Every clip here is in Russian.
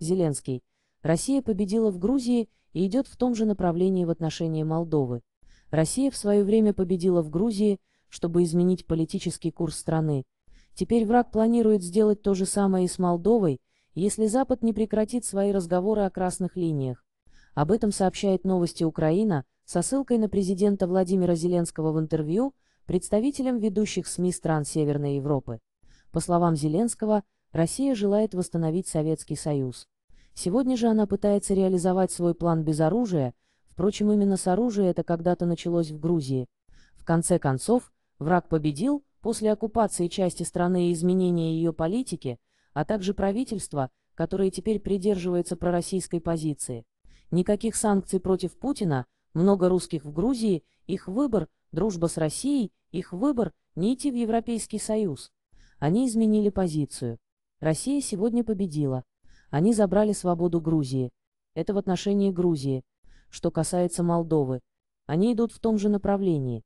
Зеленский. Россия победила в Грузии и идет в том же направлении в отношении Молдовы. Россия в свое время победила в Грузии, чтобы изменить политический курс страны. Теперь враг планирует сделать то же самое и с Молдовой, если Запад не прекратит свои разговоры о красных линиях. Об этом сообщает новости Украина со ссылкой на президента Владимира Зеленского в интервью представителям ведущих СМИ стран Северной Европы. По словам Зеленского, Россия желает восстановить Советский Союз. Сегодня же она пытается реализовать свой план без оружия, впрочем, именно с оружия это когда-то началось в Грузии. В конце концов, враг победил, после оккупации части страны и изменения ее политики, а также правительства, которое теперь придерживается пророссийской позиции. Никаких санкций против Путина, много русских в Грузии, их выбор, дружба с Россией, их выбор, не идти в Европейский Союз. Они изменили позицию. Россия сегодня победила. Они забрали свободу Грузии. Это в отношении Грузии. Что касается Молдовы, они идут в том же направлении.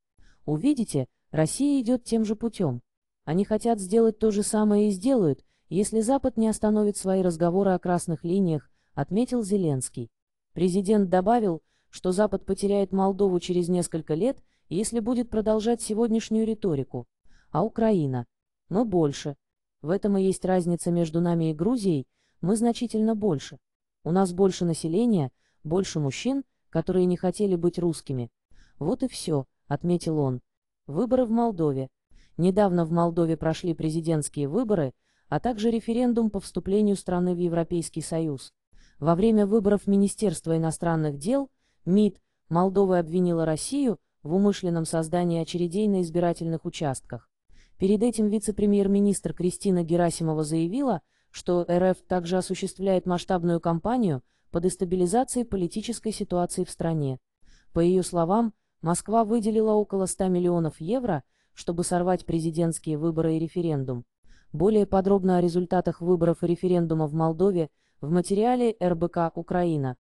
Увидите, Россия идет тем же путем. Они хотят сделать то же самое и сделают, если Запад не остановит свои разговоры о красных линиях, отметил Зеленский. Президент добавил, что Запад потеряет Молдову через несколько лет, если будет продолжать сегодняшнюю риторику. А Украина? Мы больше. В этом и есть разница между нами и Грузией, мы значительно больше. У нас больше населения, больше мужчин, которые не хотели быть русскими. Вот и все, отметил он. Выборы в Молдове. Недавно в Молдове прошли президентские выборы, а также референдум по вступлению страны в Европейский Союз. Во время выборов Министерства иностранных дел, МИД, Молдовы обвинила Россию в умышленном создании очередей на избирательных участках. Перед этим вице-премьер-министр Кристина Герасимова заявила, что РФ также осуществляет масштабную кампанию по дестабилизации политической ситуации в стране. По ее словам, Москва выделила около 100 миллионов евро, чтобы сорвать президентские выборы и референдум. Более подробно о результатах выборов и референдума в Молдове в материале РБК «Украина».